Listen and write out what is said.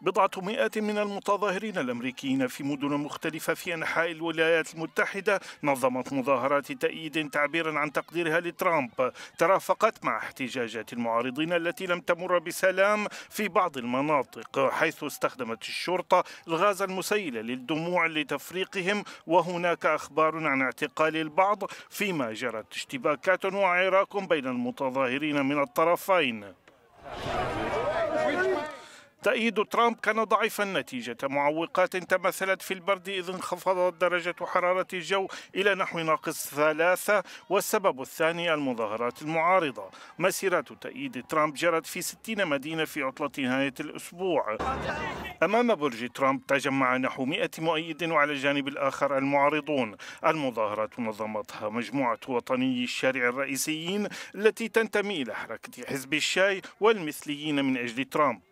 بضعة مئة من المتظاهرين الأمريكيين في مدن مختلفة في أنحاء الولايات المتحدة نظمت مظاهرات تأييد تعبيرا عن تقديرها لترامب ترافقت مع احتجاجات المعارضين التي لم تمر بسلام في بعض المناطق حيث استخدمت الشرطة الغاز المسيل للدموع لتفريقهم وهناك أخبار عن اعتقال البعض فيما جرت اشتباكات وعراك بين المتظاهرين من الطرفين تأييد ترامب كان ضعيفا نتيجة معوقات تمثلت في البرد إذ انخفضت درجة حرارة الجو إلى نحو ناقص ثلاثة والسبب الثاني المظاهرات المعارضة مسيرات تأييد ترامب جرت في 60 مدينة في عطلة نهاية الأسبوع أمام برج ترامب تجمع نحو 100 مؤيد وعلى الجانب الآخر المعارضون المظاهرات نظمتها مجموعة وطني الشارع الرئيسيين التي تنتمي إلى حركة حزب الشاي والمثليين من أجل ترامب